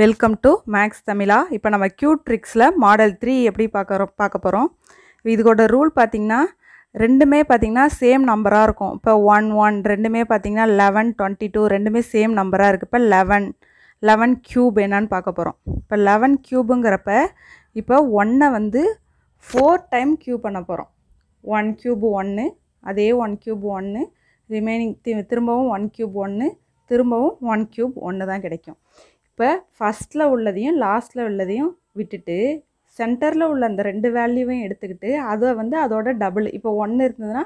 welcome to maths தமிழா இப்போ நம்ம க்யூட் ட்ரிக்ஸில் மாடல் த்ரீ எப்படி பார்க்குறோம் பார்க்க போகிறோம் இதோட ரூல் பார்த்திங்கன்னா ரெண்டுமே பார்த்திங்கன்னா சேம் நம்பராக இருக்கும் இப்போ ஒன் ஒன் ரெண்டுமே பார்த்திங்கன்னா லெவன் டுவெண்ட்டி டூ ரெண்டுமே சேம் நம்பராக இருக்குது இப்போ லெவன் லெவன் க்யூப் என்னன்னு பார்க்க போகிறோம் இப்போ லெவன் க்யூபுங்கிறப்ப இப்போ ஒன்றை வந்து ஃபோர் டைம் க்யூப் பண்ண போகிறோம் ஒன் க்யூப் ஒன்று அதே ஒன் க்யூப் ஒன்று ரிமைனிங் திரும்பவும் ஒன் க்யூப் ஒன்று திரும்பவும் ஒன் க்யூப் ஒன்று தான் கிடைக்கும் இப்போ ஃபஸ்ட்டில் உள்ளதையும் லாஸ்ட்டில் உள்ளதையும் விட்டுட்டு சென்டரில் உள்ள அந்த ரெண்டு வேல்யூவையும் எடுத்துக்கிட்டு அதை வந்து அதோட டபுள் இப்போ ஒன்று இருந்ததுன்னா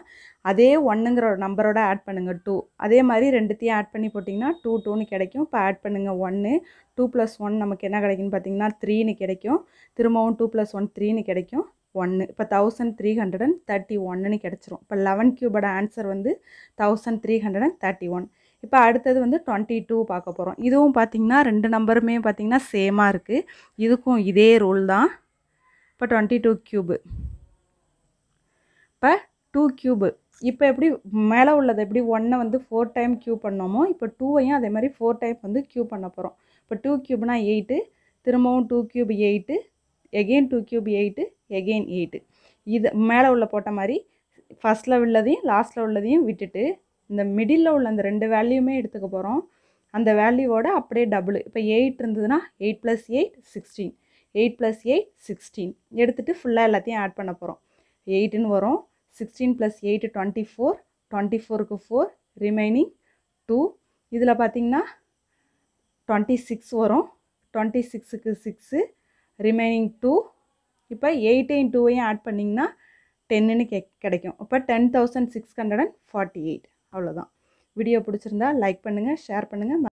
அதே ஒன்றுங்கிற ஒரு நம்பரோட ஆட் பண்ணுங்கள் டூ அதே மாதிரி ரெண்டுத்தையும் ஆட் பண்ணி போட்டிங்கன்னா டூ டூன்னு கிடைக்கும் இப்போ ஆட் பண்ணுங்கள் ஒன்று டூ ப்ளஸ் ஒன் நமக்கு என்ன கிடைக்குன்னு பார்த்தீங்கன்னா த்ரீன்னு கிடைக்கும் திரும்பவும் டூ ப்ளஸ் ஒன் த்ரீன்னு கிடைக்கும் ஒன்று இப்போ thousand three hundred and thirty ஒன்னுன்னு கிடச்சிரும் இப்போ லெவன் கியூபோட ஆன்சர் வந்து thousand three hundred and thirty one இப்போ அடுத்தது வந்து டுவெண்ட்டி டூ பார்க்க போகிறோம் இதுவும் பார்த்திங்கன்னா ரெண்டு நம்பருமே பார்த்திங்கன்னா சேமாக இருக்குது இதுக்கும் இதே ரூல் தான் இப்போ டுவெண்ட்டி டூ க்யூபு இப்போ டூ க்யூபு இப்போ எப்படி மேலே உள்ளதை எப்படி ஒன்றை வந்து ஃபோர் டைம் க்யூ பண்ணோமோ இப்போ டூவையும் அதே மாதிரி ஃபோர் டைம் வந்து க்யூ பண்ண போகிறோம் இப்போ டூ க்யூப்னா எயிட்டு திரும்பவும் two cube eight again two cube eight again eight இது மேலே உள்ள போட்ட மாதிரி ஃபஸ்ட்டில் உள்ளதையும் லாஸ்ட்டில் உள்ளதையும் விட்டுட்டு இந்த மிடில் உள்ள அந்த ரெண்டு வேல்யூமே எடுத்துக்க போகிறோம் அந்த வேல்யூவோட அப்படியே டபுள் இப்போ எயிட் இருந்ததுன்னா eight plus eight sixteen eight plus eight sixteen எடுத்துகிட்டு ஃபுல்லாக எல்லாத்தையும் ஆட் பண்ண போகிறோம் எயிட்டுன்னு வரும் sixteen plus eight twenty four twenty ஃபோருக்கு ஃபோர் ரிமைனிங் டூ இதில் பார்த்திங்கன்னா டுவெண்ட்டி சிக்ஸ் வரும் டுவெண்ட்டி சிக்ஸுக்கு சிக்ஸு ரிமைனிங் டூ இப்போ எயிட்டையும் டூவையும் ஆட் பண்ணிங்கன்னா டென்னுன்னு கெ கிடைக்கும் இப்போ ten thousand six hundred and forty eight அவ்வளோதான் வீடியோ பிடிச்சிருந்தா லைக் பண்ணுங்கள் ஷேர் பண்ணுங்கள்